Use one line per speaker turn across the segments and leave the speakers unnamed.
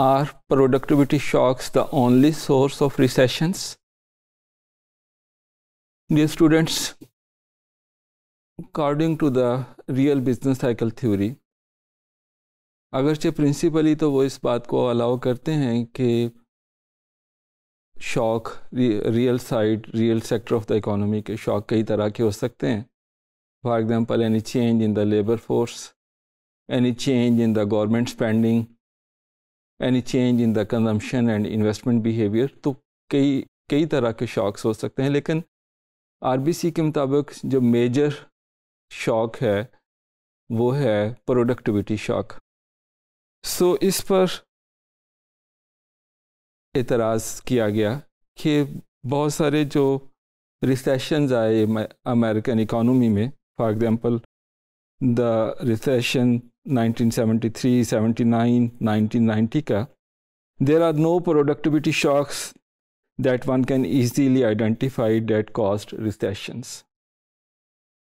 Are productivity shocks the only source of recessions? Dear students, according to the real business cycle theory, अगरचे principally तो वो इस बात को अलाउ करते हैं कि shock real side real sector of the economy के शॉक कई तरह के हो सकते हैं for example any change in the labour force any change in the government spending any change in the consumption and investment behaviour तो कई कई तरह के शॉक्स हो सकते हैं लेकिन आरबीसी के मुताबिक जो मेजर शॉक है वो है प्रोडक्टिविटी शॉक सो इस पर एतराज़ किया गया कि बहुत सारे जो रिसेशन आए अमेरिकन इकोनॉमी में फॉर एग्जांपल द रिसेशन 1973, 79, 1990 का, there are no productivity shocks that one can easily identify that caused recessions.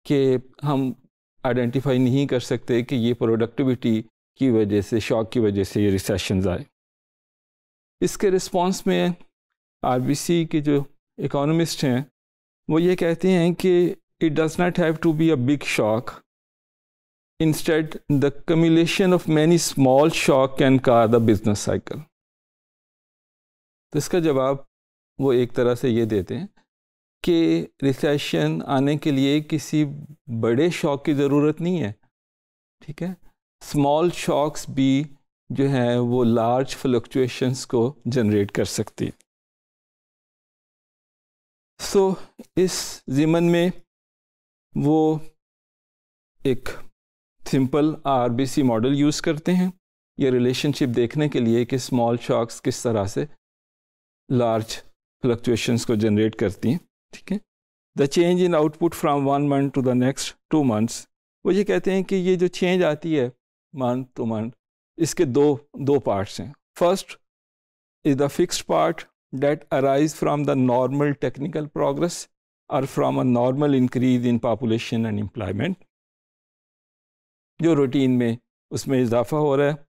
के हम आइडेंटिफाई नहीं कर सकते कि ये प्रोडक्टिविटी की वजह से शॉक की वजह से ये रिसेशंस आए इसके रिस्पांस में आरबीसी के जो इकोनॉमिस्ट हैं वो ये कहते हैं कि it does not have to be a big shock Instead, the accumulation of many small shock can car the business cycle. तो इसका जवाब वो एक तरह से ये देते हैं कि रिसेशन आने के लिए किसी बड़े शॉक की ज़रूरत नहीं है ठीक है स्मॉल शॉक्स भी जो है वो लार्ज फ्लक्चुएशंस को जनरेट कर सकती है सो so, इस ज़िमन में वो एक सिंपल आरबीसी मॉडल यूज़ करते हैं ये रिलेशनशिप देखने के लिए कि स्मॉल शॉक्स किस तरह से लार्ज फ्लक्चुएशंस को जनरेट करती हैं ठीक है the change in output from one month to the next two months वो ये कहते हैं कि ये जो चेंज आती है मंथ टू मंथ इसके दो दो पार्ट्स हैं first is the fixed part that arise from the normal technical progress और from a normal increase in population and employment जो रूटीन में उसमें इजाफा हो रहा है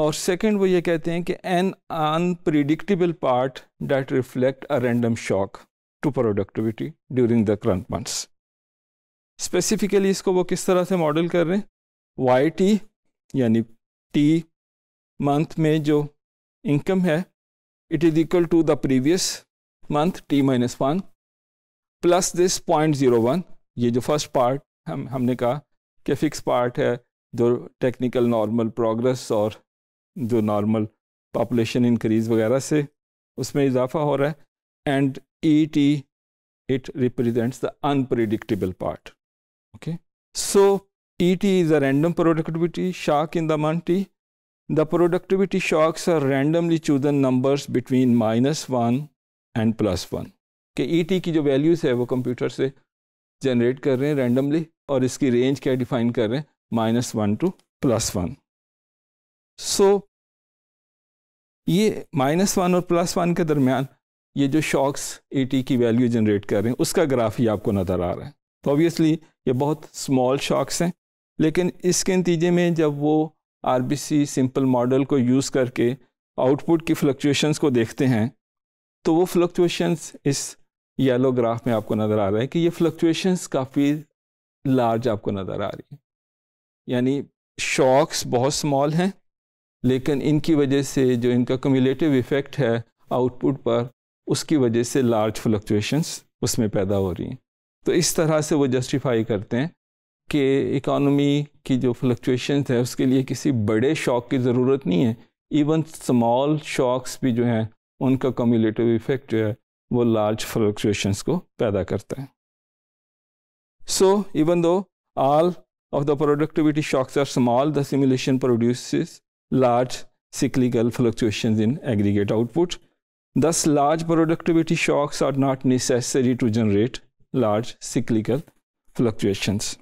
और सेकंड वो ये कहते हैं कि an unpredictable part that reflect a random shock to productivity during the current months specifically इसको वो किस तरह से मॉडल कर रहे हैं वाई टी यानी टी मंथ में जो इनकम है it is equal to the previous month T minus one plus this point zero one ये जो फर्स्ट पार्ट हम हमने कहा के फिक्स पार्ट है जो टेक्निकल नॉर्मल प्रोग्रेस और जो नॉर्मल पॉपुलेशन इंक्रीज वगैरह से उसमें इजाफा हो रहा है and E T it represents the unpredictable part okay so E T is a random productivity shock in the month T the productivity shocks are randomly chosen numbers between minus one and plus one के E T की जो values है वो computer से generate कर रहे हैं randomly और इसकी रेंज क्या डिफाइन कर रहे हैं minus one to plus one so ये माइनस वन और प्लस वन के दरमियान ये जो शॉक्स ए टी की वैल्यू जनरेट कर रहे हैं उसका ग्राफ ही आपको नज़र आ रहा है तो ऑब्वियसली ये बहुत स्मॉल शॉक्स हैं लेकिन इसके नतीजे में जब वो R B C simple model को यूज़ करके आउटपुट की फ्लक्चुएशंस को देखते हैं तो वो फ्लक्चुएशंस इस येलो ग्राफ में आपको नज़र आ रहा है कि ये फ्लक्चुएशंस काफ़ी लार्ज आपको नज़र आ रही है यानी शॉक्स बहुत स्मॉल हैं लेकिन इनकी वजह से जो इनका कम्यूलेटिव इफ़ेक्ट है आउटपुट पर उसकी वजह से लार्ज फ्लक्चुएशंस उसमें पैदा हो रही हैं तो इस तरह से वो जस्टिफाई करते हैं कि इकॉनमी की जो फ्लक्चुएशन है उसके लिए किसी बड़े शॉक की ज़रूरत नहीं है इवन स्मॉल शॉक्स भी जो हैं उनका कम्यूलेटिव इफ़ेक्ट जो है वो लार्ज फ्लक्चुएशंस को पैदा करता है So even though all of the productivity shocks are small, the simulation produces large cyclical fluctuations in aggregate output. Thus, large productivity shocks are not necessary to generate large cyclical fluctuations.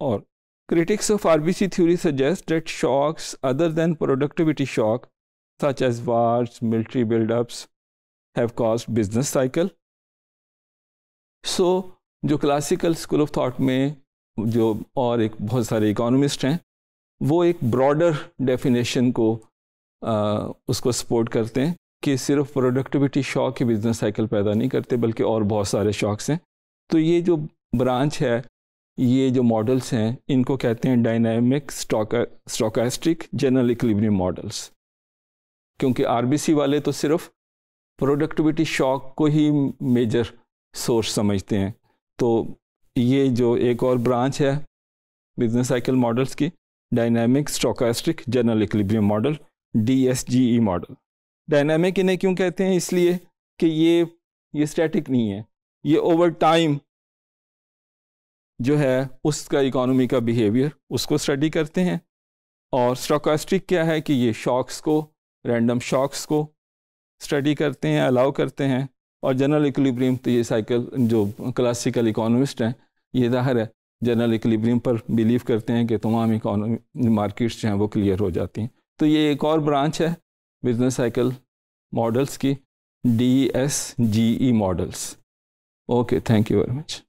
Or critics of RBC theory suggest that shocks other than productivity shock, such as wars, military buildups, have caused business cycle. So, जो classical school of thought में जो और एक बहुत सारे economist हैं वो एक ब्रॉडर डेफिनेशन को आ, उसको सपोर्ट करते हैं कि सिर्फ प्रोडक्टिविटी शॉक ही बिजनेस साइकिल पैदा नहीं करते बल्कि और बहुत सारे शॉक्स हैं तो ये जो ब्रांच है ये जो मॉडल्स हैं इनको कहते हैं dynamic stochastic general equilibrium models क्योंकि आरबीसी वाले तो सिर्फ प्रोडक्टिविटी शॉक को ही मेजर सोर्स समझते हैं तो ये जो एक और ब्रांच है बिजनेस साइकिल मॉडल्स की dynamic stochastic general equilibrium model D model dynamic इन्हें क्यों कहते हैं इसलिए कि ये ये स्टैटिक नहीं है ये ओवर टाइम जो है उसका इकोनॉमी का बिहेवियर उसको स्टडी करते हैं और स्टोकास्टिक क्या है कि ये शॉक्स को रैंडम शॉक्स को स्टडी करते हैं अलाउ करते हैं और जनरल इक्विलिब्रियम तो ये साइकिल जो क्लासिकल इकोनॉमिस्ट हैं ये जाहिर है जनरल इक्विलिब्रियम पर बिलीव करते हैं कि तमाम इकोनॉमी मार्केट्स जो हैं वो क्लियर हो जाती हैं तो ये एक और ब्रांच है बिजनेस साइकिल मॉडल्स की D S G E models okay thank you very much